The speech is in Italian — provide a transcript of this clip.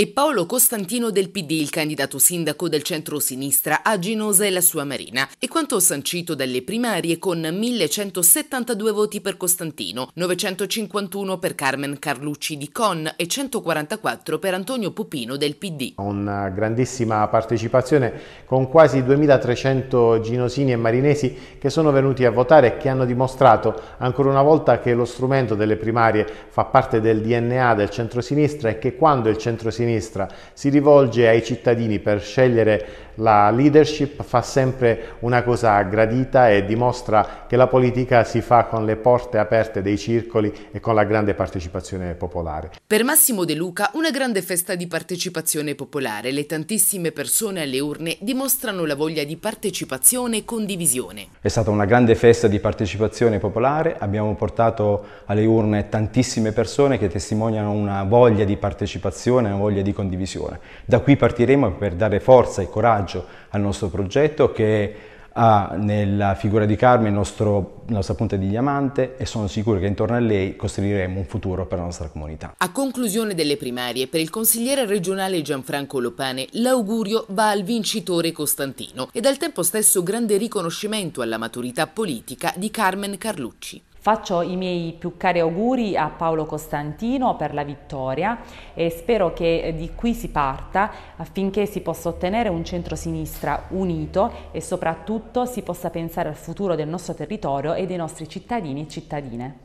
E Paolo Costantino del PD, il candidato sindaco del centro-sinistra a Ginosa e la sua marina. E quanto sancito dalle primarie con 1172 voti per Costantino, 951 per Carmen Carlucci di Con e 144 per Antonio Pupino del PD. Una grandissima partecipazione con quasi 2300 ginosini e marinesi che sono venuti a votare e che hanno dimostrato ancora una volta che lo strumento delle primarie fa parte del DNA del centro-sinistra e che quando il centro-sinistra sinistra si rivolge ai cittadini per scegliere la leadership fa sempre una cosa gradita e dimostra che la politica si fa con le porte aperte dei circoli e con la grande partecipazione popolare. Per Massimo De Luca una grande festa di partecipazione popolare. Le tantissime persone alle urne dimostrano la voglia di partecipazione e condivisione. È stata una grande festa di partecipazione popolare, abbiamo portato alle urne tantissime persone che testimoniano una voglia di partecipazione, una voglia voglia di condivisione. Da qui partiremo per dare forza e coraggio al nostro progetto che ha nella figura di Carmen la nostra punta di diamante e sono sicuro che intorno a lei costruiremo un futuro per la nostra comunità. A conclusione delle primarie, per il consigliere regionale Gianfranco Lopane, l'augurio va al vincitore Costantino e dal tempo stesso grande riconoscimento alla maturità politica di Carmen Carlucci. Faccio i miei più cari auguri a Paolo Costantino per la vittoria e spero che eh, di qui si parta affinché si possa ottenere un centro-sinistra unito e soprattutto si possa pensare al futuro del nostro territorio e dei nostri cittadini e cittadine.